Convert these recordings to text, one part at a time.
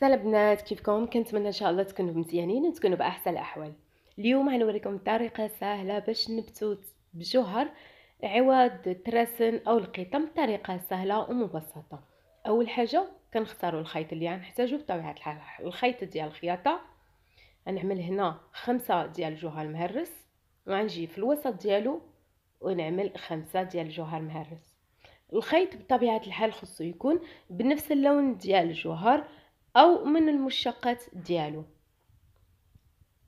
سلام بنات كيفكم كنتمنى ان شاء الله تكونوا مزيانين وتكونوا باحسن الاحوال اليوم غنوريكم طريقه سهله باش نبتو بجوهر عوض التراسن او القطم بطريقه سهله ومبسطه اول حاجه كنختاروا الخيط اللي غنحتاجو بطبيعه الحال الخيط ديال الخياطه غنعمل هنا خمسة ديال الجوهر مهرس وغنجي في الوسط ديالو ونعمل خمسة ديال الجوهر مهرس الخيط بطبيعه الحال خصو يكون بنفس اللون ديال الجوهر او من المشتقات ديالو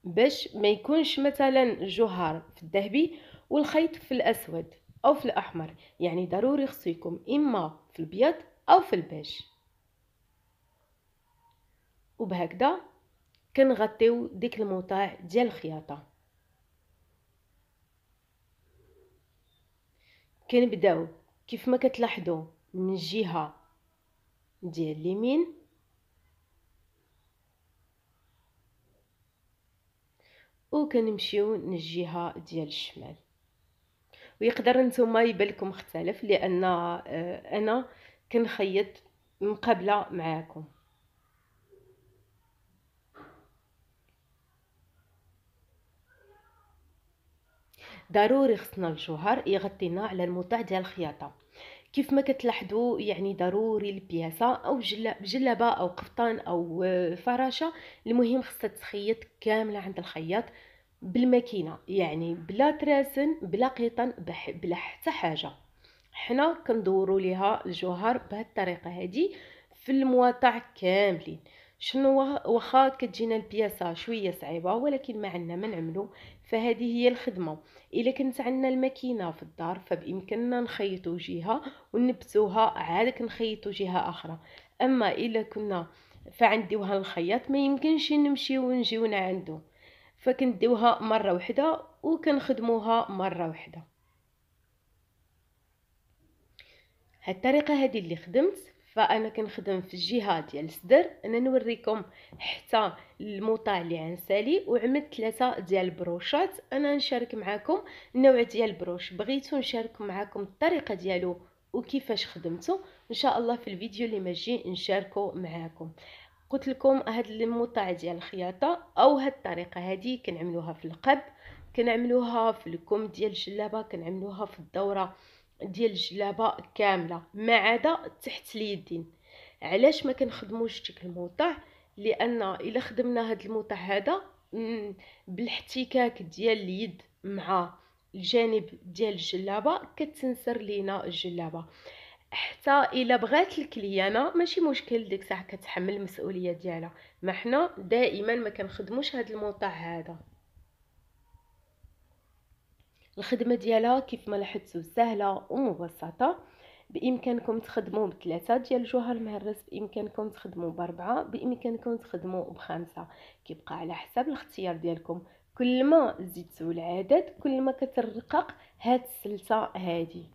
باش ما يكونش مثلا الجوهر في الذهبي والخيط في الاسود او في الاحمر يعني ضروري خصو اما في البيض او في البيج وبهكذا كنغطيو ديك الموطاع ديال الخياطه كنبداو كيف ما كتلاحظوا من الجهه ديال اليمين وكنمشيو للجهه ديال الشمال ويقدر نتوما يبالكم مختلف لان آه، انا كنخيط مقابله معاكم ضروري خصنا الجوهر يغطينا على المتع ديال الخياطه كيف ما كتلاحظوا يعني ضروري البياسه او جلابة او قفطان او آه، فراشه المهم خصها تخيط كامله عند الخياط بالماكينه يعني بلا تراسن بلا قيطان بلا حتى حاجه حنا كندوروا ليها الجوهر بهاد الطريقه هذه في المواطع كاملين شنو واخا كتجينا البياسه شويه صعيبه ولكن ما عندنا ما نعملو فهذه هي الخدمه الا كانت عندنا الماكينه في الدار فبامكاننا نخيطو جهه ونبسوها عاد نخيطو جهه اخرى اما الا كنا فعنديوها الخياط ما يمكنش نمشي ونجيونا عنده فكنديوها مره وحده وكنخدموها مره وحده هالطريقه هذه اللي خدمت فانا كنخدم في الجهه ديال الصدر انا نوريكم حتى الموطا اللي عنسالي وعملت ثلاثه ديال البروشات انا نشارك معكم النوع ديال البروش بغيتو نشارك معكم الطريقه ديالو وكيفاش خدمته ان شاء الله في الفيديو اللي ماجي نشاركه معكم قلت لكم هاد الموطا ديال الخياطه او هاد الطريقه هادي كنعملوها في القب كنعملوها في الكم ديال الجلابه كنعملوها في الدوره ديال الجلابه كامله ما عدا تحت اليدين علاش ما كنخدموش ديك الموطع لان الا خدمنا هذا الموطع هذا بالاحتكاك ديال اليد مع الجانب ديال الجلابه كتنسر لينا الجلابه حتى الا بغات الكليانه ماشي مشكل ديك الساعه كتحمل المسؤوليه ديالها ما حنا دائما ما كنخدموش هذا الموطع هذا الخدمه ديالها كيف ما لاحظتوا سهله ومبسطه بامكانكم تخدموا بثلاثه ديال الجوهر مهرس بامكانكم تخدموا باربعه بامكانكم تخدموا بخمسه كيبقى على حسب الاختيار ديالكم كل ما زدتوا العدد كل ما كترقق هاد السلسه هادي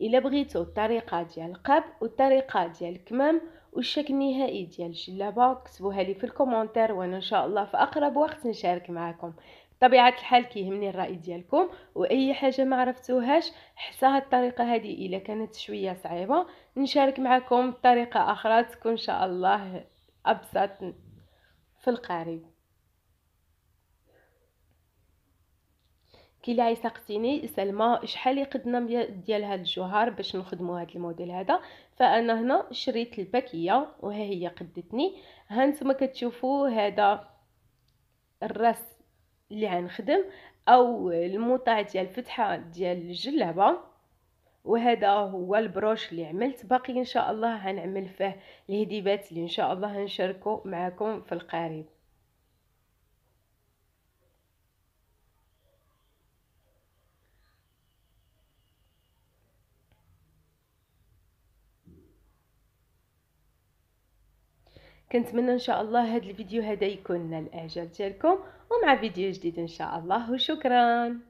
الا بغيتو الطريقه ديال القاب والطريقه ديال الكمام والشكل النهائي ديال الجلابه كتبوها لي في الكومونتير وانا ان شاء الله في اقرب وقت نشارك معكم بطبيعه الحال كيهمني الراي ديالكم واي حاجه ما عرفتوهاش حتى هاد الطريقه هذه الا كانت شويه صعيبه نشارك معكم طريقه اخرى تكون ان شاء الله ابسط في القريب كي اللي سقسيني سلمى شحال يقدنا ديال هاد الجوهر باش نخدموا هاد الموديل هذا فانا هنا شريت الباكيه وها هي قدتني ها نتوما كتشوفوا هذا الراس اللي غنخدم او الموطع ديال الفتحه ديال الجلابه وهذا هو البروش اللي عملت باقي ان شاء الله هنعمل فيه الهديبات اللي ان شاء الله غنشاركو معكم في القريب كنتمنى ان شاء الله هذا الفيديو هذا يكون نال الاعجاب ديالكم ومع فيديو جديد ان شاء الله وشكرا